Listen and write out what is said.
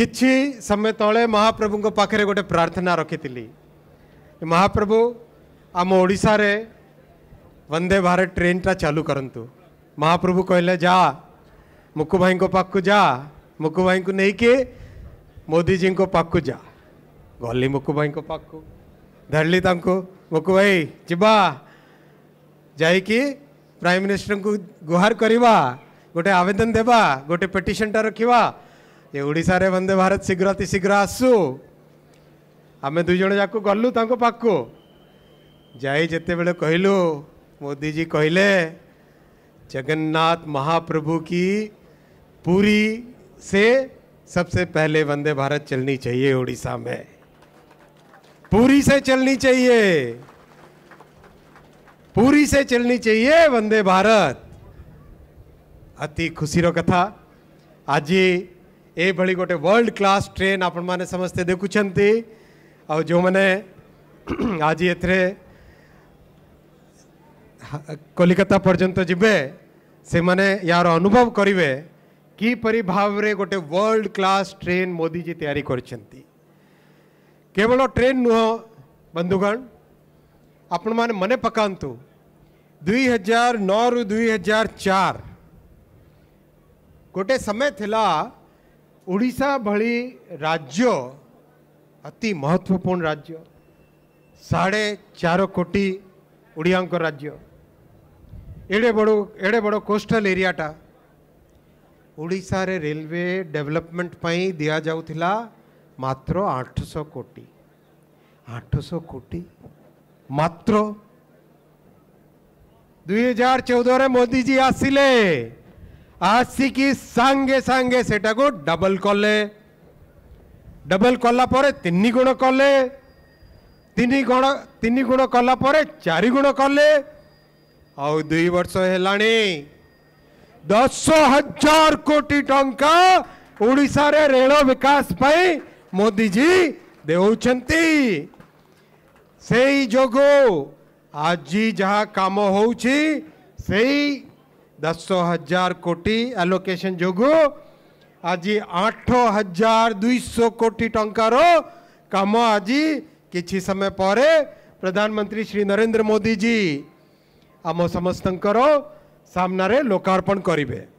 कि समय ते महाप्रभु पाखे गोटे प्रार्थना रखी महाप्रभु आम ओडा वंदे भारत टा चालू करतु महाप्रभु कहले जा मुकु भाई पाक जा मुकु भाई को लेकिन मोदी जी को पाक जा गली मुकु भाई पाक धरली मुकु भाई जीवा जा प्राइम मिनिस्टर को गुहार करवा गोटे आवेदन देवा गोटे पिटनटा रखा ଏ वंदे भारत शीघ्र ଶୀଘ୍ର ଅତି ଶୀଘ୍ର ଆସୁ ଆମେ ଦୁଇ ଜଣ ଯାକୁ ଗଲୁ ତାଙ୍କ ପାଖକୁ ଯାଇ ଯେତେବେଳେ କହିଲୁ जगन्नाथ महाप्रभु की पूरी से सबसे पहले वंदे भारत चलनी चाहिए उड़ीसा में पूरी से चलनी चाहिए पूरी से चलनी चाहिए वंदे भारत अति खुशी कथा आज यही गोटे वर्ल्ड क्लास ट्रेन आपण मैंने समस्ते देखुं जो मैंने आज ये कलिकता पर्यटन जी से मैंने यार अनुभव करेंगे किपरी भाव में गोटे world class train Modi ji तैयारी करवल ट्रेन नुह बंधुगण आपण मैंने मन पका दुई हजार नौ रु दुई हजार चार गोटे समय थिला ઓડિશા ભળી રાજ્ય અતિ મહત્વપૂર્ણ રાજ્ય સાડે ચાર કોટી ଓଡ଼ିଆଙ୍କ ରାଜ୍ୟ ଏଡ଼େ ବଡ଼ ଏଡ଼େ ବଡ଼ କୋଷ୍ଟାଲ ଏରିଆଟା ଓଡ଼ିଶାରେ ରେଲୱେ ଡେଭଲପମେଣ୍ଟ ପାଇଁ ଦିଆଯାଉଥିଲା ମାତ୍ର ଆଠଶହ କୋଟି ଆଠଶହ କୋଟି ମାତ୍ର ଦୁଇ ହଜାର ଚଉଦରେ ମୋଦିଜୀ ଆସିଲେ आसिकी सांगे सांगे से डबल कले डबल कलापर तीन गुण कले गुण तीन गुण कलापर चारि गुण कले आई वर्ष है दस हजार कोटी टंका टाशार रेल विकास पाई मोदी जी देखते आज जहा कम हो दस हजार कोटी एलोकेशन जो आज आठ हजार दुई कोटी टकर कम आज कि समय पर प्रधानमंत्री श्री नरेंद्र मोदी जी आम समस्त सामने लोकार्पण करें